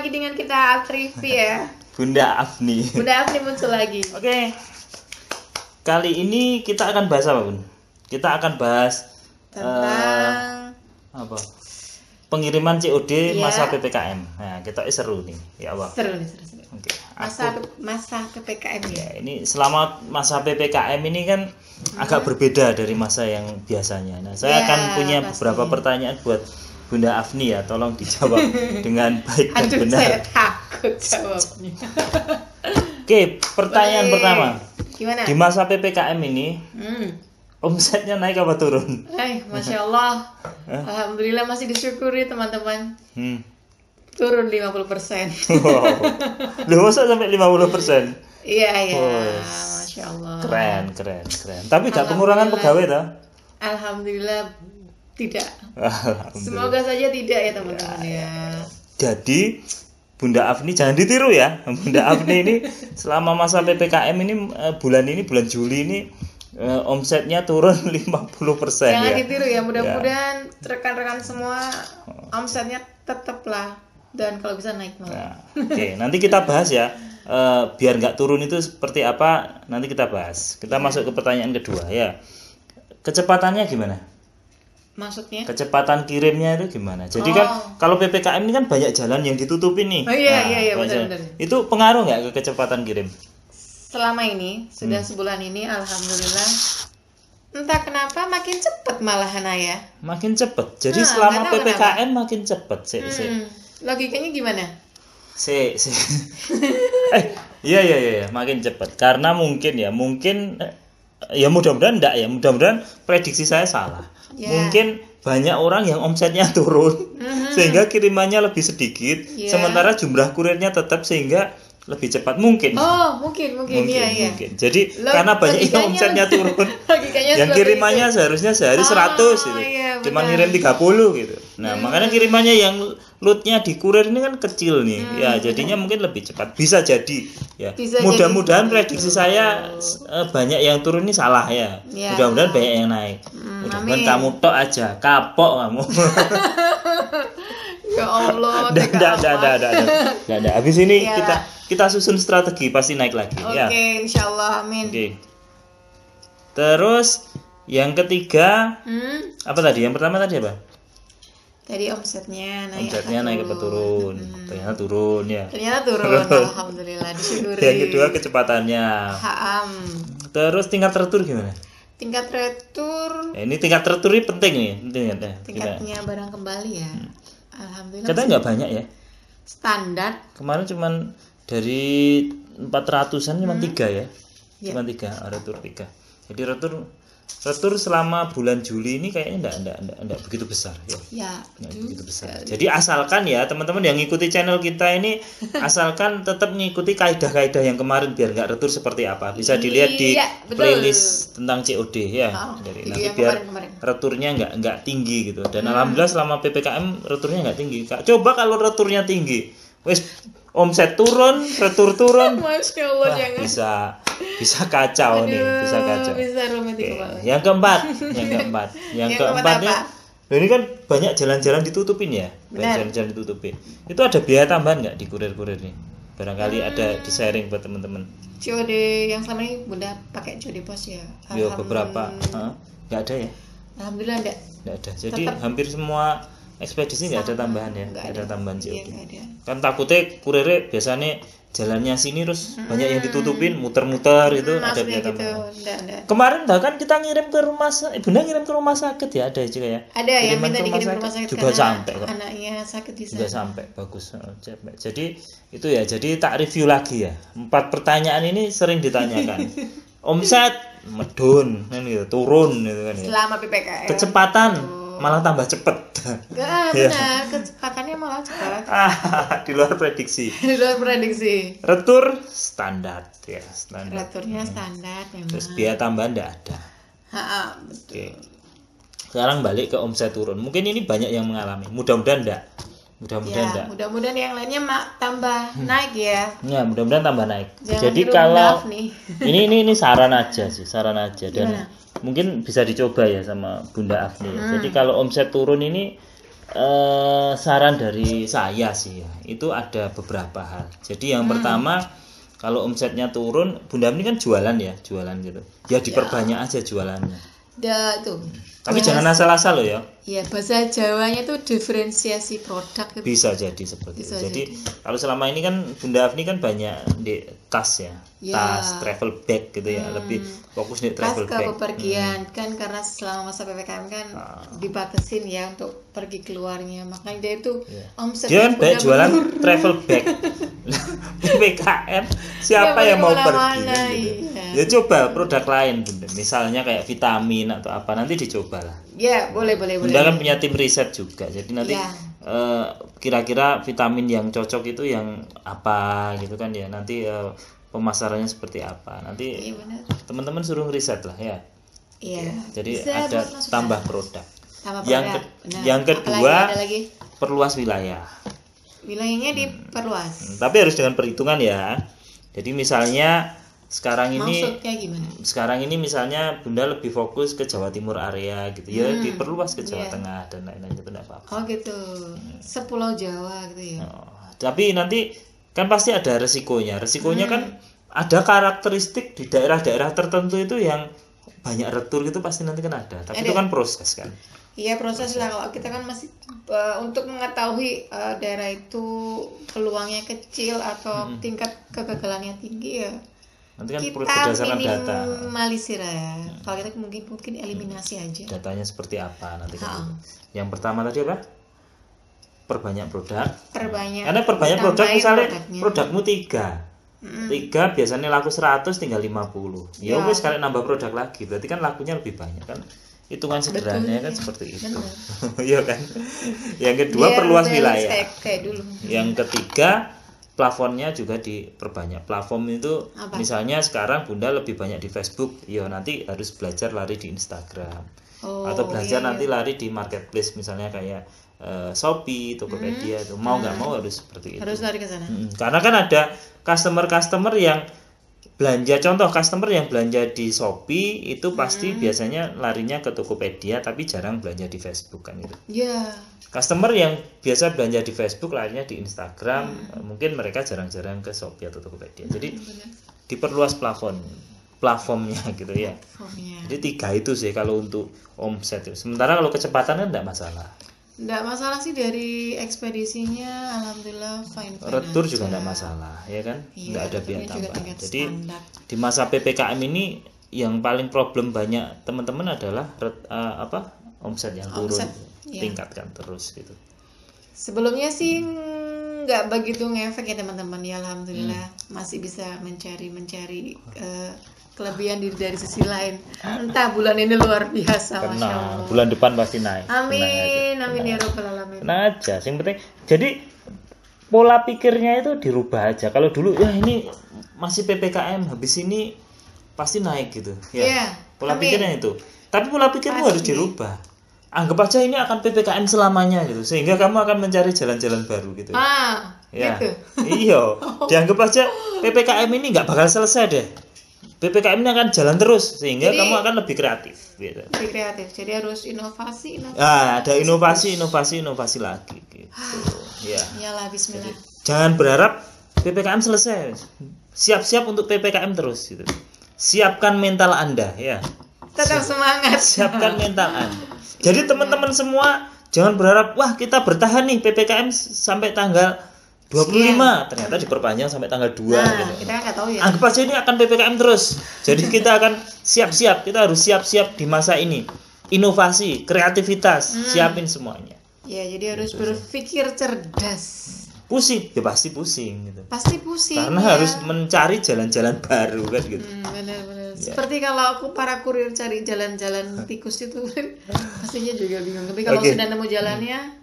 lagi dengan kita Afrivi ya. Bunda Afni. Bunda Afni muncul lagi. Oke. Okay. Kali ini kita akan bahas apa, Bun? Kita akan bahas tentang uh, apa? Pengiriman COD yeah. masa PPKM. Nah, kita eh, seru nih, ya Allah. Seru nih, seru. seru. Okay. Masa Aku, masa PPKM ya. Iya, ini selama masa PPKM ini kan hmm. agak berbeda dari masa yang biasanya. Nah, saya yeah, akan punya pasti. beberapa pertanyaan buat Bunda Afni ya tolong dijawab dengan baik dan Aduh, benar. Saya takut jawabnya. Oke, pertanyaan Wey. pertama. Gimana? Di masa PPKM ini, hmm. omsetnya naik apa turun? Eh, Masya Allah. Alhamdulillah masih disyukuri teman-teman. Hmm. Turun 50%. wow. Lu masa sampai 50%? Iya, iya. Oh. Masya Allah. Keren, keren, keren. Tapi gak pengurangan pegawai tak? Alhamdulillah tidak. Semoga saja tidak ya teman-teman ya. ya. Jadi Bunda Afni jangan ditiru ya. Bunda Afni ini selama masa PPKM ini eh, bulan ini bulan Juli ini eh, omsetnya turun 50% Jangan ya. ditiru ya. ya. Mudah-mudahan ya. rekan-rekan semua omsetnya tetaplah dan kalau bisa naik malah. ya. Oke, okay. nanti kita bahas ya. Uh, biar nggak turun itu seperti apa nanti kita bahas. Kita ya. masuk ke pertanyaan kedua ya. Kecepatannya gimana? Maksudnya? Kecepatan kirimnya itu gimana? Jadi kan oh. kan kalau PPKM ini kan banyak jalan yang ditutupi nih. Oh iya nah, iya iya benar benar. Itu pengaruh nggak ke kecepatan kirim? Selama ini sudah hmm. sebulan ini alhamdulillah entah kenapa makin cepet malahan ayah. Makin cepet. Jadi nah, selama PPKM kenapa. makin cepet sih. Hmm. Si. Logikanya gimana? Si si. eh, iya, iya iya iya makin cepet karena mungkin ya mungkin eh, ya mudah-mudahan enggak ya mudah-mudahan prediksi saya salah yeah. mungkin banyak orang yang omsetnya turun mm -hmm. sehingga kirimannya lebih sedikit yeah. sementara jumlah kurirnya tetap sehingga lebih cepat mungkin. Oh, mungkin, mungkin, mungkin iya, iya. Mungkin. Jadi Log karena banyak yang omsetnya turun. yang kirimannya itu. seharusnya sehari ah, 100 gitu. Iya, Cuma ngirim 30 gitu. Nah, hmm. makanya kirimannya yang lootnya di kurir ini kan kecil nih. Ya, hmm. Ya, jadinya mungkin lebih cepat. Bisa jadi ya. Mudah-mudahan prediksi hmm. saya uh, banyak yang turun ini salah ya. ya. Mudah-mudahan banyak yang naik. Hmm, Mudah-mudahan kamu tok aja, kapok kamu. Ya Allah. Dah, dah, dah, dah, dah, dah, dah. Habis ini ya. kita kita susun strategi pasti naik lagi. Ya. Oke, okay, ya. insya Allah, amin. Oke. Terus yang ketiga, hmm? apa tadi? Yang pertama tadi apa? Tadi omsetnya naik. Omsetnya naik apa turun? Hmm. Ternyata turun ya. Ternyata turun. Alhamdulillah disyukuri. Yang kedua kecepatannya. Haam. Terus tingkat retur gimana? Tingkat retur. Ya, eh, ini tingkat retur ini penting nih, penting ya. Eh, Tingkatnya barang kembali ya. Hmm alhamdulillah Katanya nggak banyak ya standar kemarin cuman dari 400-an cuma hmm. tiga ya, ya. cuma tiga ada tur tiga jadi retur Retur selama bulan Juli ini kayaknya enggak enggak enggak, enggak begitu besar ya. Ya, enggak begitu besar. Jadi asalkan ya teman-teman yang ngikuti channel kita ini asalkan tetap ngikuti kaidah-kaidah yang kemarin biar enggak retur seperti apa. Bisa dilihat di ya, playlist tentang COD ya. Oh, ah, Dari nanti biar kemarin. returnya enggak enggak tinggi gitu. Dan hmm. alhamdulillah selama PPKM returnya enggak tinggi. Coba kalau returnya tinggi. Wes omset turun, retur turun. Masya Allah Wah, jangan. Bisa bisa kacau Aduh, nih, bisa kacau. Bisa Oke. Yang keempat, yang keempat, yang, yang keempat nih. Nah, ini kan banyak jalan-jalan ditutupin ya, banyak jalan-jalan ditutupin. Itu ada biaya tambahan nggak di kurir-kurir nih? Barangkali hmm. ada di sharing buat teman-teman. COD yang selama ini bunda pakai COD pos ya? Yo beberapa, nggak ada ya? Alhamdulillah nggak. Nggak ada. Jadi Tetap. hampir semua ekspedisi nggak ada tambahan ya nggak ada. ada tambahan sih. iya, kan takutnya kurirnya biasanya jalannya sini terus hmm. banyak yang ditutupin muter-muter itu ada biaya gitu. tambahan nggak. kemarin bahkan kita ngirim ke rumah eh, bunda ngirim ke rumah sakit ya ada juga ya ada Kiriman yang minta ke rumah sakit juga sampai kok anaknya sakit di sana juga sampai bagus eh, jadi itu ya jadi tak review lagi ya empat pertanyaan ini sering ditanyakan omset medun ini kan gitu turun gitu kan ya. selama ppkm kecepatan malah tambah cepet. Gak, ya. benar, kecepatannya malah cepat. Ah, di luar prediksi. di luar prediksi. Retur standar ya, standar. Returnya hmm. standar memang. Ya, Terus biaya tambahan tidak ada. Ha, ha, betul. Oke. Sekarang balik ke omset turun. Mungkin ini banyak yang mengalami. Mudah-mudahan tidak mudah-mudahan ya, mudah-mudahan yang lainnya mak tambah hmm. naik ya ya mudah-mudahan tambah naik Jangan jadi kalau nih. ini ini ini saran aja sih saran aja dan mungkin bisa dicoba ya sama Bunda Afni ya. hmm. jadi kalau omset turun ini eh, saran dari saya sih ya itu ada beberapa hal jadi yang hmm. pertama kalau omsetnya turun Bunda Afni kan jualan ya jualan gitu ya diperbanyak ya. aja jualannya Da itu. Tapi bahasa, jangan asal-asal loh ya. Iya, bahasa Jawanya itu diferensiasi produk itu. Bisa jadi seperti Bisa itu. Jadi, jadi kalau selama ini kan Bunda Afni kan banyak di tas ya. ya. Tas, travel bag gitu ya. Hmm. Lebih fokus di travel tas ke bag. hmm. kan karena selama masa PPKM kan ah. dibatasin ya untuk pergi keluarnya. Makanya dia itu ya. omset dia kan bag, jualan travel bag. PPKM siapa ya, yang mau pergi? Kan gitu ya coba produk lain bunda misalnya kayak vitamin atau apa nanti dicoba lah. ya boleh boleh bunda boleh. kan punya tim riset juga jadi nanti ya. uh, kira-kira vitamin yang cocok itu yang apa gitu kan ya nanti uh, pemasarannya seperti apa nanti ya, teman-teman suruh riset lah ya Iya. Jadi Bisa ada tambah produk. Tambah Yang ke Benar. yang kedua lagi? perluas wilayah. Wilayahnya hmm. diperluas. Hmm. Tapi harus dengan perhitungan ya. Jadi misalnya sekarang ini sekarang ini misalnya bunda lebih fokus ke Jawa Timur area gitu ya hmm, diperluas ke Jawa yeah. Tengah dan lain-lain itu tidak apa-apa oh gitu hmm. sepulau Jawa gitu ya oh, tapi nanti kan pasti ada resikonya resikonya kan hmm. kan ada karakteristik di daerah-daerah tertentu itu yang banyak retur gitu pasti nanti kan ada tapi Ede. itu kan proses kan Iya proses lah kalau kita kan masih uh, untuk mengetahui uh, daerah itu peluangnya kecil atau hmm. tingkat kegagalannya tinggi ya nanti kan kita berdasarkan data malisir ya Hmm. kalau kita mungkin mungkin eliminasi hmm. aja datanya seperti apa nanti kan oh. yang pertama tadi apa perbanyak produk perbanyak karena perbanyak produk misalnya produknya. produkmu tiga Hmm. tiga biasanya laku 100 tinggal 50 ya, ya. wes kalian nambah produk lagi berarti kan lakunya lebih banyak kan hitungan sederhananya kan iya. seperti itu iya kan yang kedua perluas wilayah kayak dulu. yang ketiga plafonnya juga diperbanyak plafon itu Apa? misalnya sekarang bunda lebih banyak di Facebook ya nanti harus belajar lari di Instagram oh, atau belajar iya, nanti iya. lari di marketplace misalnya kayak uh, Shopee Tokopedia hmm. itu mau nggak hmm. mau harus seperti harus itu harus lari ke sana hmm. karena kan ada customer customer yang belanja contoh customer yang belanja di Shopee itu pasti hmm. biasanya larinya ke Tokopedia tapi jarang belanja di Facebook kan gitu. Yeah. Customer yang biasa belanja di Facebook larinya di Instagram, hmm. Eh, mungkin mereka jarang-jarang ke Shopee atau Tokopedia. Hmm, Jadi hmm, diperluas plafon platformnya gitu ya. Platformnya. Jadi tiga itu sih kalau untuk omset. Sementara kalau kecepatan kan tidak masalah. Enggak masalah sih dari ekspedisinya alhamdulillah fine fine. retur aja. juga enggak masalah, ya kan? Enggak iya, enggak ada biaya tambahan. Jadi standar. di masa PPKM ini yang paling problem banyak teman-teman adalah uh, apa? omset yang turun. ya. Tingkatkan terus gitu. Sebelumnya sih nggak begitu ngefek ya teman-teman ya alhamdulillah hmm. masih bisa mencari mencari uh, kelebihan diri dari sisi lain. Entah bulan ini luar biasa, Tenang. Bulan depan pasti naik. Amin, amin ya robbal alamin. Nah aja, Sing penting. Jadi pola pikirnya itu dirubah aja. Kalau dulu ya ini masih ppkm, habis ini pasti naik gitu. Ya. Yeah. Pola amin. pikirnya itu. Tapi pola pikirmu harus dirubah. Anggap aja ini akan ppkm selamanya gitu, sehingga kamu akan mencari jalan-jalan baru gitu. Ah, ya. gitu. Iya, dianggap aja ppkm ini nggak bakal selesai deh PPKM ini akan jalan terus sehingga jadi, kamu akan lebih kreatif gitu. Lebih kreatif. Jadi harus inovasi, inovasi. Ah, ada inovasi, inovasi, inovasi lagi gitu. ya. Iyalah bismillah. Jadi, jangan berharap PPKM selesai. Siap-siap untuk PPKM terus gitu. Siapkan mental Anda ya. Tetap semangat. Siapkan mental Anda. Jadi teman-teman iya. semua jangan berharap wah kita bertahan nih PPKM sampai tanggal 25 lima ternyata diperpanjang sampai tanggal 2 nah, gitu. kita enggak tahu ya anggap saja ini akan PPKM terus jadi kita akan siap-siap kita harus siap-siap di masa ini inovasi kreativitas hmm. siapin semuanya ya jadi harus gitu. berpikir cerdas pusing ya pasti pusing gitu pasti pusing karena ya. harus mencari jalan-jalan baru kan gitu hmm, benar, benar. Ya. seperti kalau aku para kurir cari jalan-jalan tikus itu pastinya juga bingung tapi kalau okay. sudah nemu jalannya hmm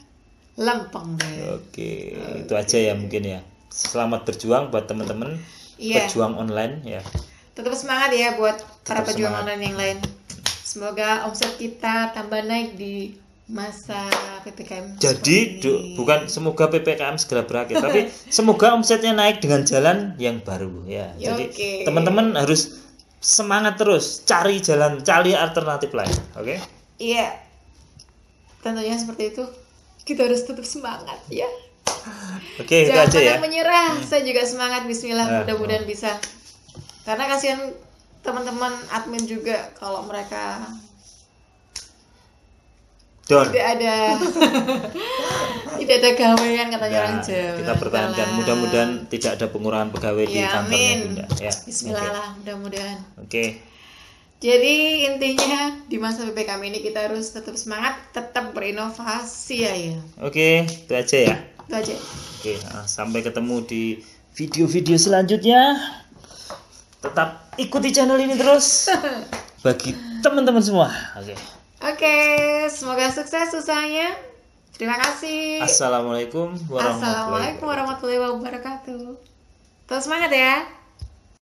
lempeng deh. Oke, okay. itu aja ya mungkin ya. Selamat berjuang buat teman-teman yeah. pejuang online ya. Tetap semangat ya buat para pejuang semangat. online yang lain. Semoga omset kita tambah naik di masa PPKM. Jadi du, bukan semoga PPKM segera berakhir, tapi semoga omsetnya naik dengan jalan yang baru ya. ya Jadi okay. teman-teman harus semangat terus, cari jalan, cari alternatif lain, oke? Okay? Iya. Tentunya seperti itu kita harus tetap semangat ya. Oke, okay, jangan aja ya. menyerah. Hmm. Saya juga semangat Bismillah ah, mudah-mudahan ah. bisa. Karena kasihan teman-teman admin juga kalau mereka Don. Tidak ada tidak ada kan katanya orang nah, Jawa. Kita pertahankan. Mudah-mudahan tidak ada pengurangan pegawai ya, di kantor Bunda. Ya. Bismillah okay. mudah-mudahan. Oke. Okay. Jadi intinya di masa PPKM ini kita harus tetap semangat, tetap berinovasi ya ya. Oke, itu aja ya. Itu aja. Oke, nah, sampai ketemu di video-video selanjutnya. Tetap ikuti channel ini terus bagi teman-teman semua. Oke. Oke, semoga sukses usahanya. Terima kasih. Assalamualaikum warahmatullahi, Assalamualaikum warahmatullahi wabarakatuh. Terus semangat ya.